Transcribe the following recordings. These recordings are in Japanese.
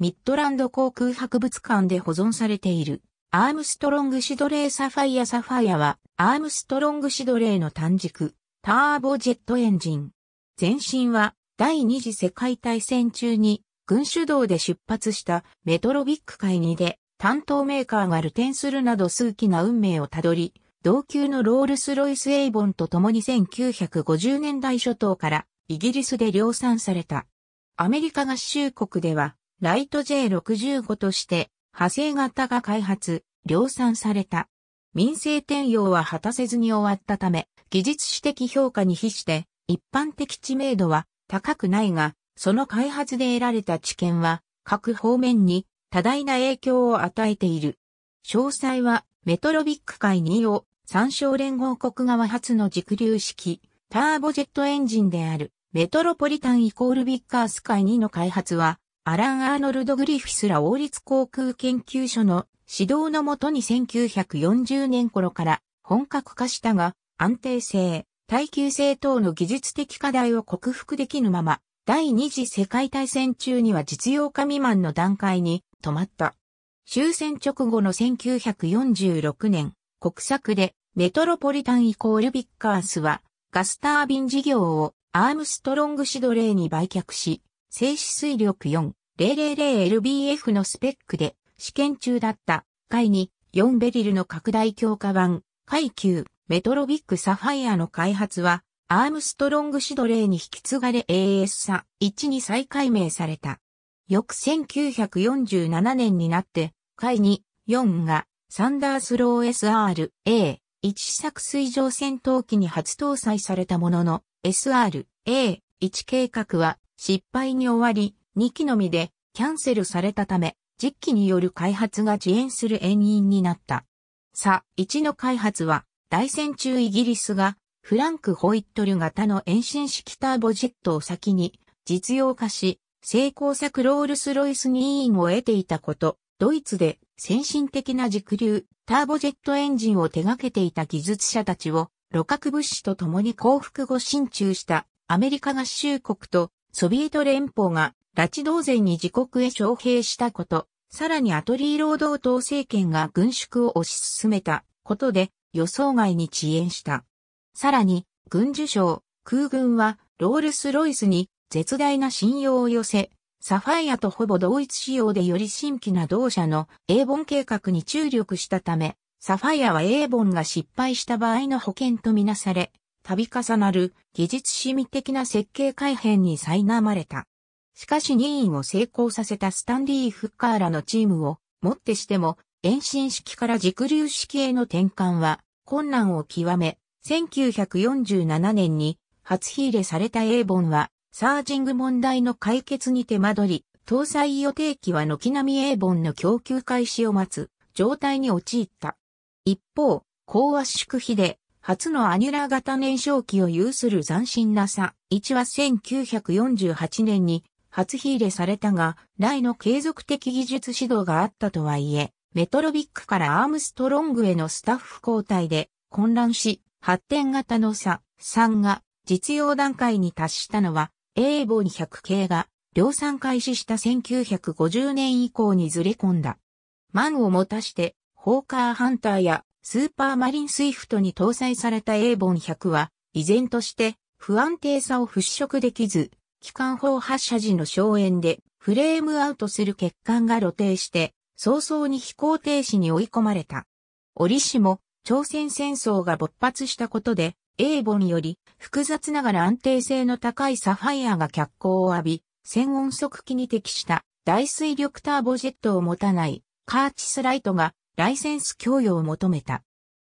ミッドランド航空博物館で保存されている。アームストロングシドレーサファイアサファイアは、アームストロングシドレーの単軸、ターボジェットエンジン。前身は、第二次世界大戦中に、軍主導で出発したメトロビック会議で、担当メーカーがルテンするなど数奇な運命をたどり、同級のロールス・ロイス・エイボンと共に1950年代初頭からイギリスで量産された。アメリカ合衆国ではライト J65 として派生型が開発、量産された。民生転用は果たせずに終わったため、技術指摘評価に比して一般的知名度は高くないが、その開発で得られた知見は各方面に多大な影響を与えている。詳細はメトロビック界2を参照連合国側初の軸流式ターボジェットエンジンであるメトロポリタンイコールビッカース界2の開発はアラン・アーノルド・グリフィスら王立航空研究所の指導のもとに1940年頃から本格化したが、安定性、耐久性等の技術的課題を克服できぬまま、第二次世界大戦中には実用化未満の段階に止まった。終戦直後の1946年、国策でメトロポリタンイコールビッカースはガスタービン事業をアームストロングシドレーに売却し、静止水力 4.000LBF のスペックで試験中だった海に4ベリルの拡大強化版海級メトロビックサファイアの開発はアームストロングシドレーに引き継がれ AS さ1に再改名された。翌1947年になって海に4がサンダースロー SR-A 一試作水上戦闘機に初搭載されたものの SR-A1 計画は失敗に終わり、2機のみでキャンセルされたため、10機による開発が遅延する遠因になった。さ、1の開発は、大戦中イギリスが、フランク・ホイットル型の遠心式ターボジェットを先に実用化し、成功作ロールス・ロイスに委員を得ていたこと、ドイツで先進的な軸流、ターボジェットエンジンを手掛けていた技術者たちを、露角物資と共に幸福後進駐したアメリカ合衆国とソビエト連邦が拉致同然に自国へ招聘したこと、さらにアトリー労働党政権が軍縮を推し進めたことで予想外に遅延した。さらに、軍需省、空軍はロールスロイスに絶大な信用を寄せ、サファイアとほぼ同一仕様でより新規な同社の英ー計画に注力したため、サファイアは英ーが失敗した場合の保険とみなされ、度重なる技術趣味的な設計改変に苛まれた。しかし任意を成功させたスタンリー・フッカーらのチームをもってしても遠心式から軸流式への転換は困難を極め、1947年に初火入れされたエーボンはサージング問題の解決に手間取り、搭載予定機は軒並みエーボンの供給開始を待つ状態に陥った。一方、高圧縮比で初のアニュラー型燃焼機を有する斬新な差1は1948年に初火入れされたが、来の継続的技術指導があったとはいえ、メトロビックからアームストロングへのスタッフ交代で混乱し、発展型の差3が実用段階に達したのは、a 語200系が量産開始した1950年以降にずれ込んだ。満を持たして、ホーカーハンターやスーパーマリンスイフトに搭載されたエーボン100は、依然として不安定さを払拭できず、機関砲発射時の省エネでフレームアウトする欠陥が露呈して、早々に飛行停止に追い込まれた。折しも、朝鮮戦争が勃発したことで、エーボンより複雑ながら安定性の高いサファイアが脚光を浴び、専音速機に適した大水力ターボジェットを持たないカーチスライトがライセンス供与を求めた。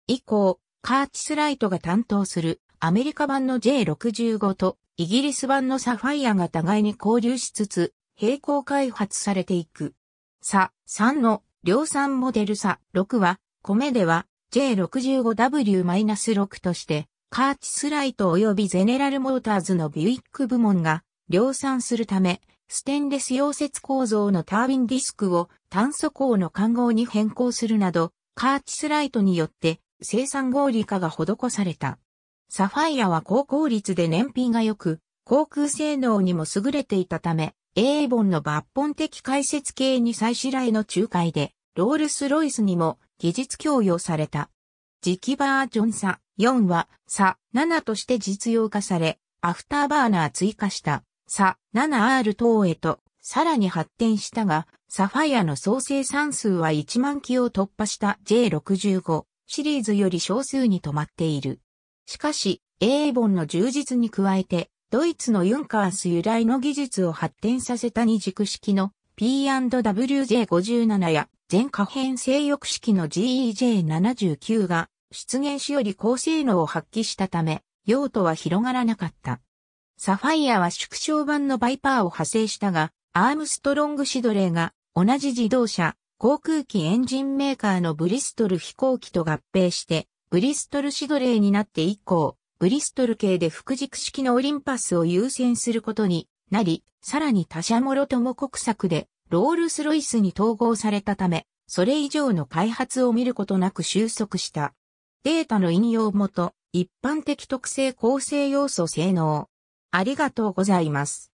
以降、カーチスライトが担当するアメリカ版の J65 とイギリス版のサファイアが互いに交流しつつ、並行開発されていく。さ、3の量産モデルさ6は、米では J65W-6 として、カーチスライト及びゼネラルモーターズのビュイック部門が量産するため、ステンレス溶接構造のタービンディスクを炭素鋼の環合に変更するなど、カーチスライトによって生産合理化が施された。サファイアは高効率で燃費が良く、航空性能にも優れていたため、エーボンの抜本的解説系に再白来の仲介で、ロールスロイスにも技術供与された。磁気バージョン差4は差7として実用化され、アフターバーナー追加した差 7R 等へとさらに発展したが、サファイアの総生産数は1万機を突破した J65 シリーズより少数に止まっている。しかし、エーボンの充実に加えて、ドイツのユンカース由来の技術を発展させた二軸式の P&WJ57 や全可変性翼式の GEJ79 が出現しより高性能を発揮したため、用途は広がらなかった。サファイアは縮小版のバイパーを派生したが、アームストロングシドレーが同じ自動車、航空機エンジンメーカーのブリストル飛行機と合併して、ブリストルシドレーになって以降、ブリストル系で複軸式のオリンパスを優先することになり、さらに他社もろとも国策でロールスロイスに統合されたため、それ以上の開発を見ることなく収束した。データの引用元、一般的特性構成要素性能。ありがとうございます。